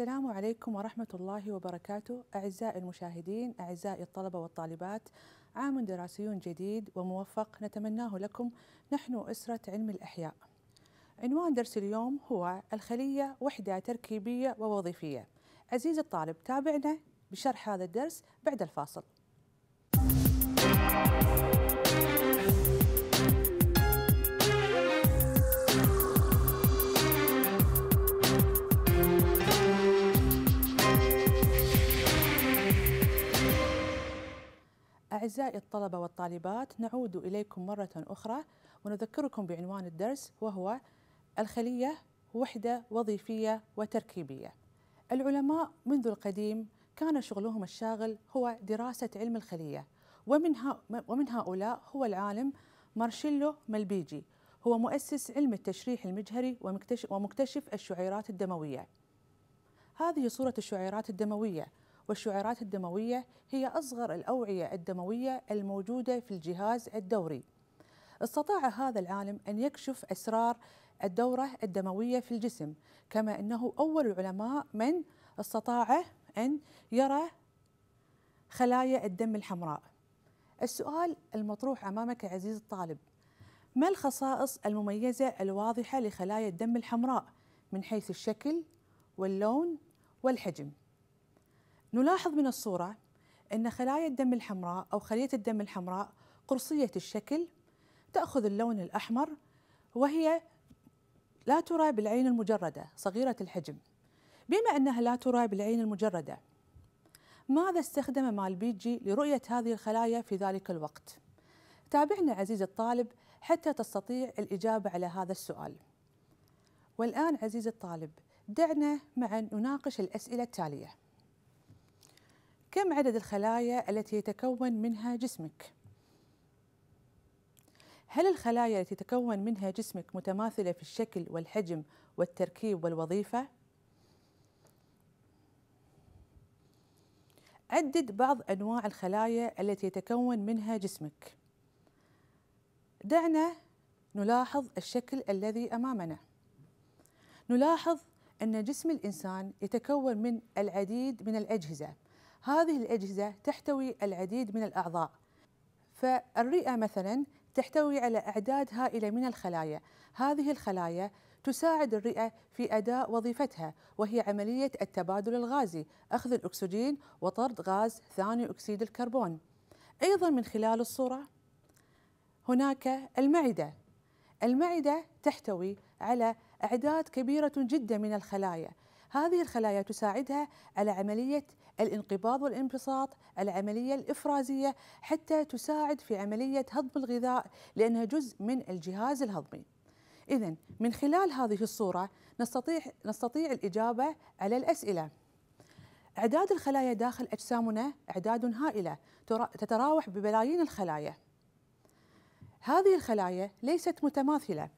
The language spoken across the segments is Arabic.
السلام عليكم ورحمة الله وبركاته أعزائي المشاهدين أعزائي الطلبة والطالبات عام دراسي جديد وموفق نتمناه لكم نحن أسرة علم الأحياء عنوان درس اليوم هو الخلية وحدة تركيبية ووظيفية عزيز الطالب تابعنا بشرح هذا الدرس بعد الفاصل أعزائي الطلبة والطالبات نعود إليكم مرة أخرى ونذكركم بعنوان الدرس وهو الخلية وحدة وظيفية وتركيبية. العلماء منذ القديم كان شغلهم الشاغل هو دراسة علم الخلية ومن, ومن هؤلاء هو العالم مارشيلو ملبيجي هو مؤسس علم التشريح المجهري ومكتشف الشعيرات الدموية. هذه صورة الشعيرات الدموية والشعيرات الدموية هي أصغر الأوعية الدموية الموجودة في الجهاز الدوري استطاع هذا العالم أن يكشف أسرار الدورة الدموية في الجسم كما أنه أول العلماء من استطاع أن يرى خلايا الدم الحمراء السؤال المطروح أمامك عزيز الطالب ما الخصائص المميزة الواضحة لخلايا الدم الحمراء من حيث الشكل واللون والحجم؟ نلاحظ من الصورة أن خلايا الدم الحمراء أو خلية الدم الحمراء قرصية الشكل تأخذ اللون الأحمر وهي لا ترى بالعين المجردة صغيرة الحجم بما أنها لا ترى بالعين المجردة ماذا استخدم مالبيجي لرؤية هذه الخلايا في ذلك الوقت؟ تابعنا عزيزي الطالب حتى تستطيع الإجابة على هذا السؤال والآن عزيزي الطالب دعنا معا نناقش الأسئلة التالية كم عدد الخلايا التي يتكون منها جسمك؟ هل الخلايا التي يتكون منها جسمك متماثلة في الشكل والحجم والتركيب والوظيفة؟ عدد بعض أنواع الخلايا التي يتكون منها جسمك دعنا نلاحظ الشكل الذي أمامنا نلاحظ أن جسم الإنسان يتكون من العديد من الأجهزة هذه الأجهزة تحتوي العديد من الأعضاء فالرئة مثلا تحتوي على أعداد هائلة من الخلايا هذه الخلايا تساعد الرئة في أداء وظيفتها وهي عملية التبادل الغازي أخذ الأكسجين وطرد غاز ثاني أكسيد الكربون أيضا من خلال الصورة هناك المعدة المعدة تحتوي على أعداد كبيرة جدا من الخلايا هذه الخلايا تساعدها على عملية الانقباض والانبساط العملية الإفرازية حتى تساعد في عملية هضم الغذاء لأنها جزء من الجهاز الهضمي إذا من خلال هذه الصورة نستطيع, نستطيع الإجابة على الأسئلة أعداد الخلايا داخل أجسامنا أعداد هائلة تتراوح ببلايين الخلايا هذه الخلايا ليست متماثلة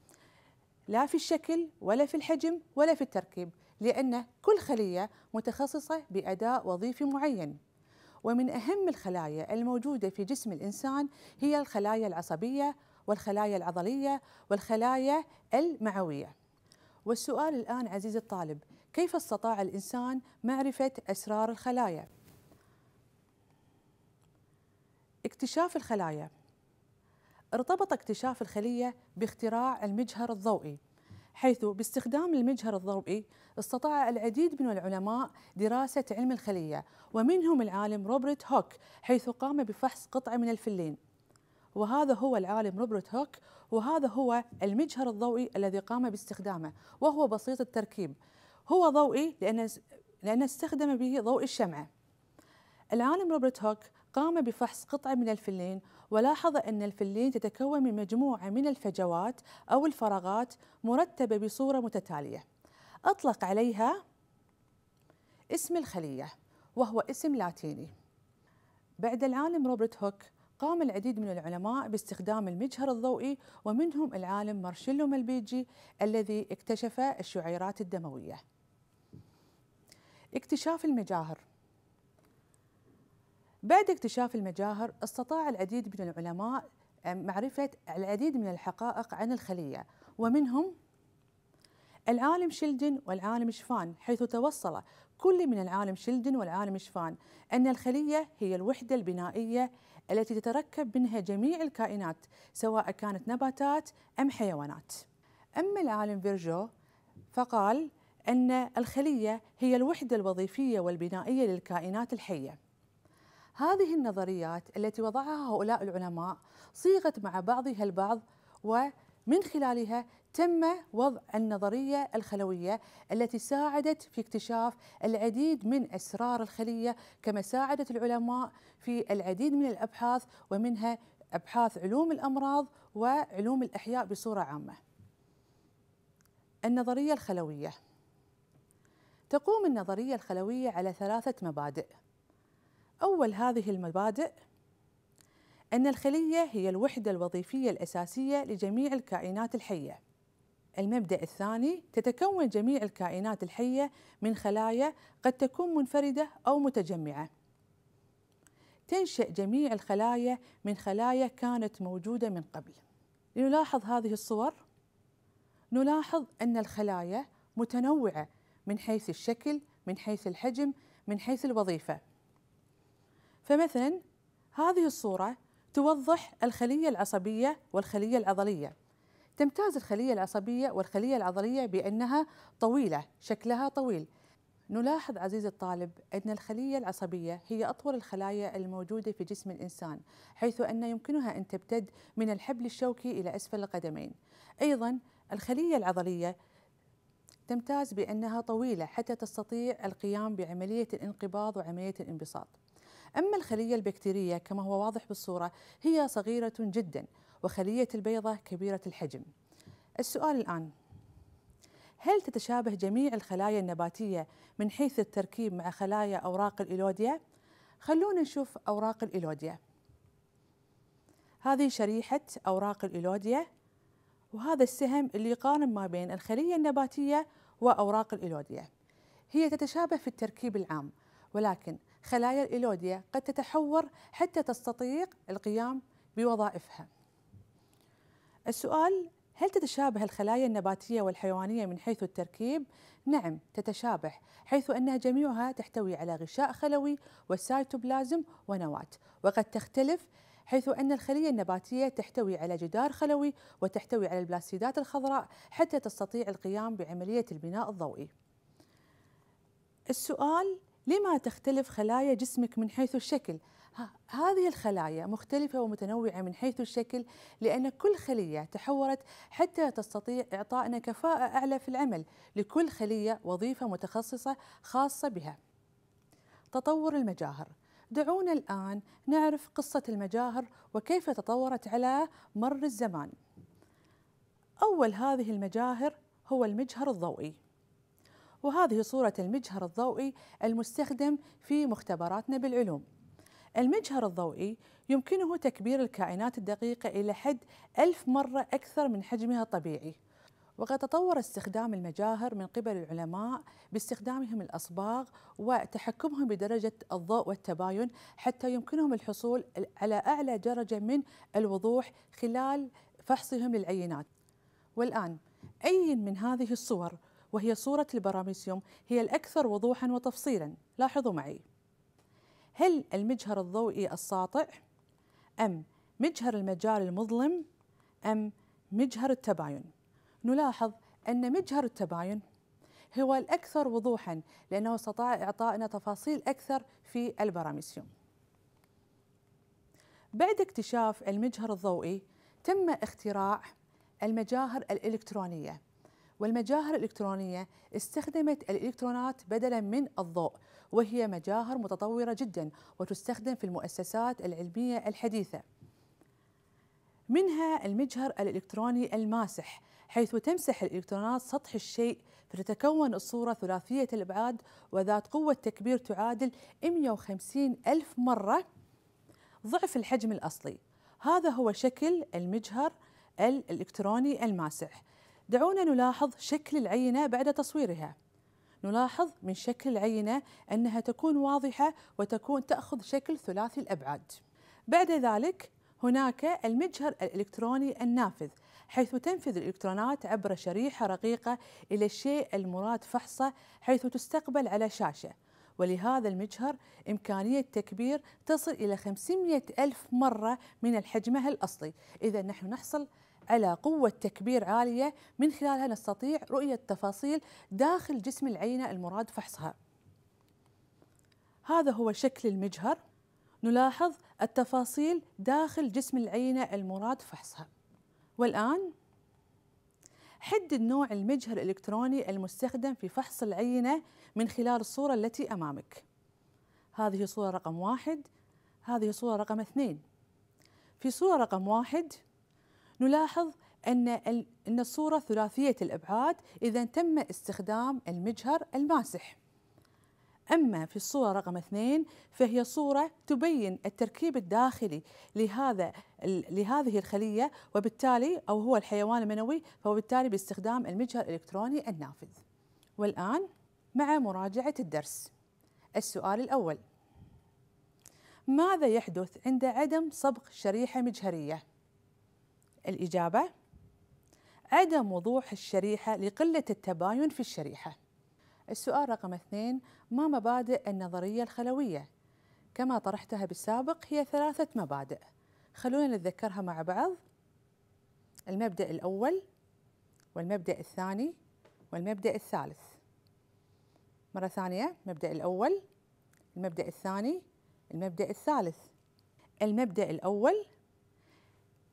لا في الشكل ولا في الحجم ولا في التركيب لأن كل خلية متخصصة بأداء وظيفي معين ومن أهم الخلايا الموجودة في جسم الإنسان هي الخلايا العصبية والخلايا العضلية والخلايا المعوية والسؤال الآن عزيزي الطالب كيف استطاع الإنسان معرفة أسرار الخلايا؟ اكتشاف الخلايا ارتبط اكتشاف الخلية باختراع المجهر الضوئي حيث باستخدام المجهر الضوئي استطاع العديد من العلماء دراسة علم الخلية ومنهم العالم روبرت هوك حيث قام بفحص قطعة من الفلين وهذا هو العالم روبرت هوك وهذا هو المجهر الضوئي الذي قام باستخدامه وهو بسيط التركيب هو ضوئي لأن استخدم به ضوء الشمعة العالم روبرت هوك قام بفحص قطعة من الفلين ولاحظ أن الفلين تتكون من مجموعة من الفجوات أو الفراغات مرتبة بصورة متتالية أطلق عليها اسم الخلية وهو اسم لاتيني بعد العالم روبرت هوك قام العديد من العلماء باستخدام المجهر الضوئي ومنهم العالم مارشيلو ملبيجي الذي اكتشف الشعيرات الدموية اكتشاف المجاهر بعد اكتشاف المجاهر استطاع العديد من العلماء آه، معرفة العديد من الحقائق عن الخلية ومنهم العالم شلدن والعالم شفان حيث توصل كل من العالم شلدن والعالم شفان أن الخلية هي الوحدة البنائية التي تتركب منها جميع الكائنات سواء كانت نباتات أم حيوانات أما العالم فيرجو فقال أن الخلية هي الوحدة الوظيفية والبنائية للكائنات الحية هذه النظريات التي وضعها هؤلاء العلماء صيغت مع بعضها البعض ومن خلالها تم وضع النظريه الخلويه التي ساعدت في اكتشاف العديد من اسرار الخليه كما ساعدت العلماء في العديد من الابحاث ومنها ابحاث علوم الامراض وعلوم الاحياء بصوره عامه. النظريه الخلويه تقوم النظريه الخلويه على ثلاثه مبادئ أول هذه المبادئ أن الخلية هي الوحدة الوظيفية الأساسية لجميع الكائنات الحية. المبدأ الثاني تتكون جميع الكائنات الحية من خلايا قد تكون منفردة أو متجمعة. تنشأ جميع الخلايا من خلايا كانت موجودة من قبل. لنلاحظ هذه الصور نلاحظ أن الخلايا متنوعة من حيث الشكل، من حيث الحجم، من حيث الوظيفة. فمثلا هذه الصورة توضح الخلية العصبية والخلية العضلية تمتاز الخلية العصبية والخلية العضلية بأنها طويلة شكلها طويل نلاحظ عزيزي الطالب أن الخلية العصبية هي أطول الخلايا الموجودة في جسم الإنسان حيث أن يمكنها أن تمتد من الحبل الشوكي إلى أسفل القدمين أيضا الخلية العضلية تمتاز بأنها طويلة حتى تستطيع القيام بعملية الانقباض وعملية الانبساط أما الخلية البكتيرية كما هو واضح بالصورة هي صغيرة جدا وخلية البيضة كبيرة الحجم السؤال الآن هل تتشابه جميع الخلايا النباتية من حيث التركيب مع خلايا أوراق الإيلوديا؟ خلونا نشوف أوراق الإيلوديا هذه شريحة أوراق الإيلوديا وهذا السهم اللي يقارن ما بين الخلية النباتية وأوراق الإيلوديا هي تتشابه في التركيب العام ولكن خلايا الإيلوديا قد تتحور حتى تستطيع القيام بوظائفها السؤال هل تتشابه الخلايا النباتية والحيوانية من حيث التركيب؟ نعم تتشابه حيث أنها جميعها تحتوي على غشاء خلوي وسايتوبلازم ونواة وقد تختلف حيث أن الخلية النباتية تحتوي على جدار خلوي وتحتوي على البلاستيدات الخضراء حتى تستطيع القيام بعملية البناء الضوئي السؤال لما تختلف خلايا جسمك من حيث الشكل هذه الخلايا مختلفة ومتنوعة من حيث الشكل لأن كل خلية تحورت حتى تستطيع إعطائنا كفاءة أعلى في العمل لكل خلية وظيفة متخصصة خاصة بها تطور المجاهر دعونا الآن نعرف قصة المجاهر وكيف تطورت على مر الزمان أول هذه المجاهر هو المجهر الضوئي وهذه صورة المجهر الضوئي المستخدم في مختبراتنا بالعلوم المجهر الضوئي يمكنه تكبير الكائنات الدقيقة إلى حد ألف مرة أكثر من حجمها الطبيعي وقد تطور استخدام المجاهر من قبل العلماء باستخدامهم الأصباغ وتحكمهم بدرجة الضوء والتباين حتى يمكنهم الحصول على أعلى درجة من الوضوح خلال فحصهم للعينات والآن أي من هذه الصور وهي صورة البراميسيوم هي الأكثر وضوحا وتفصيلا لاحظوا معي هل المجهر الضوئي الساطع أم مجهر المجال المظلم أم مجهر التباين نلاحظ أن مجهر التباين هو الأكثر وضوحا لأنه استطاع إعطائنا تفاصيل أكثر في البراميسيوم بعد اكتشاف المجهر الضوئي تم اختراع المجاهر الإلكترونية والمجاهر الإلكترونية استخدمت الإلكترونات بدلا من الضوء وهي مجاهر متطورة جدا وتستخدم في المؤسسات العلمية الحديثة منها المجهر الإلكتروني الماسح حيث تمسح الإلكترونات سطح الشيء فتتكون الصورة ثلاثية الأبعاد وذات قوة تكبير تعادل 150 ألف مرة ضعف الحجم الأصلي هذا هو شكل المجهر الإلكتروني الماسح دعونا نلاحظ شكل العينة بعد تصويرها نلاحظ من شكل العينة أنها تكون واضحة وتكون تأخذ شكل ثلاثي الأبعاد بعد ذلك هناك المجهر الإلكتروني النافذ حيث تنفذ الإلكترونات عبر شريحة رقيقة إلى الشيء المراد فحصه حيث تستقبل على شاشة ولهذا المجهر إمكانية تكبير تصل إلى 500 ألف مرة من حجمها الأصلي إذا نحن نحصل على قوة تكبير عالية من خلالها نستطيع رؤية تفاصيل داخل جسم العينة المراد فحصها هذا هو شكل المجهر نلاحظ التفاصيل داخل جسم العينة المراد فحصها والآن حد النوع المجهر الإلكتروني المستخدم في فحص العينة من خلال الصورة التي أمامك هذه صورة رقم واحد هذه صورة رقم اثنين في صورة رقم واحد نلاحظ أن أن الصورة ثلاثية الأبعاد إذا تم استخدام المجهر الماسح أما في الصورة رقم اثنين فهي صورة تبين التركيب الداخلي لهذا لهذه الخلية وبالتالي أو هو الحيوان المنوي فبالتالي باستخدام المجهر الإلكتروني النافذ والآن مع مراجعة الدرس السؤال الأول ماذا يحدث عند عدم صبغ شريحة مجهرية؟ الإجابة عدم وضوح الشريحة لقلة التباين في الشريحة السؤال رقم اثنين ما مبادئ النظرية الخلوية؟ كما طرحتها بالسابق هي ثلاثة مبادئ خلونا نتذكرها مع بعض المبدأ الأول والمبدأ الثاني والمبدأ الثالث مرة ثانية المبدأ الأول المبدأ الثاني المبدأ الثالث المبدأ الأول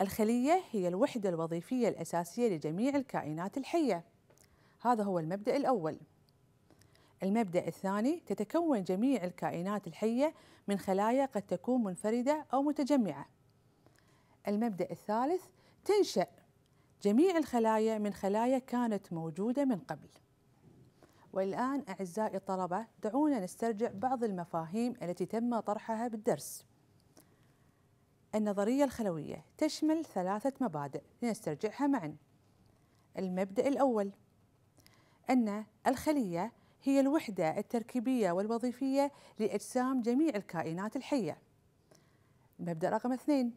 الخلية هي الوحدة الوظيفية الأساسية لجميع الكائنات الحية هذا هو المبدأ الأول المبدأ الثاني تتكون جميع الكائنات الحية من خلايا قد تكون منفردة أو متجمعة المبدأ الثالث تنشأ جميع الخلايا من خلايا كانت موجودة من قبل والآن أعزائي الطلبة دعونا نسترجع بعض المفاهيم التي تم طرحها بالدرس النظرية الخلوية تشمل ثلاثة مبادئ لنسترجعها معا. المبدأ الأول أن الخلية هي الوحدة التركيبية والوظيفية لأجسام جميع الكائنات الحية. المبدأ رقم اثنين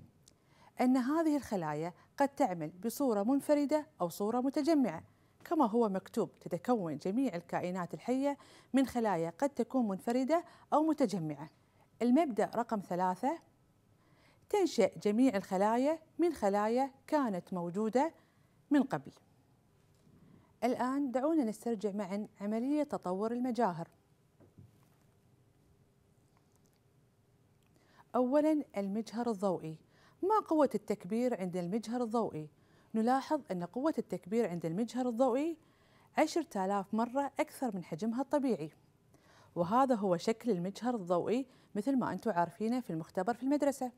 أن هذه الخلايا قد تعمل بصورة منفردة أو صورة متجمعة كما هو مكتوب تتكون جميع الكائنات الحية من خلايا قد تكون منفردة أو متجمعة. المبدأ رقم ثلاثة تنشأ جميع الخلايا من خلايا كانت موجودة من قبل الآن دعونا نسترجع معا عملية تطور المجاهر أولا المجهر الضوئي ما قوة التكبير عند المجهر الضوئي؟ نلاحظ أن قوة التكبير عند المجهر الضوئي 10000 مرة أكثر من حجمها الطبيعي وهذا هو شكل المجهر الضوئي مثل ما أنتم عارفينه في المختبر في المدرسة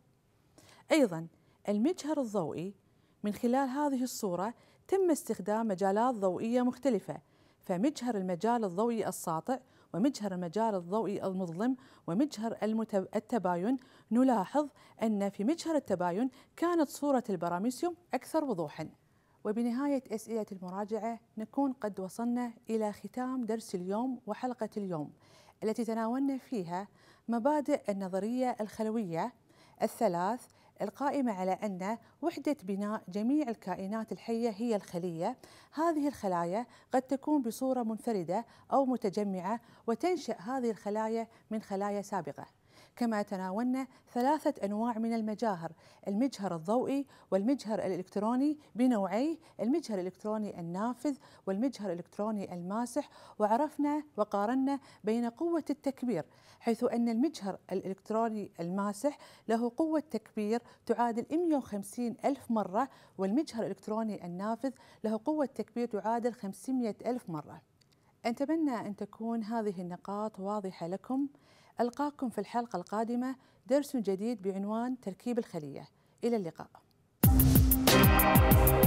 أيضا المجهر الضوئي من خلال هذه الصورة تم استخدام مجالات ضوئية مختلفة فمجهر المجال الضوئي الساطع ومجهر المجال الضوئي المظلم ومجهر التباين نلاحظ أن في مجهر التباين كانت صورة البراميسيوم أكثر وضوحاً وبنهاية أسئلة المراجعة نكون قد وصلنا إلى ختام درس اليوم وحلقة اليوم التي تناولنا فيها مبادئ النظرية الخلوية الثلاث القائمة على أن وحدة بناء جميع الكائنات الحية هي الخلية هذه الخلايا قد تكون بصورة منفردة أو متجمعة وتنشأ هذه الخلايا من خلايا سابقة كما تناولنا ثلاثة أنواع من المجاهر المجهر الضوئي والمجهر الإلكتروني بنوعيه المجهر الإلكتروني النافذ والمجهر الإلكتروني الماسح وعرفنا وقارنا بين قوة التكبير حيث أن المجهر الإلكتروني الماسح له قوة تكبير تعادل 150 ألف مرة والمجهر الإلكتروني النافذ له قوة تكبير تعادل 500 ألف مرة أتمنى أن تكون هذه النقاط واضحة لكم ألقاكم في الحلقة القادمة درس جديد بعنوان تركيب الخلية إلى اللقاء.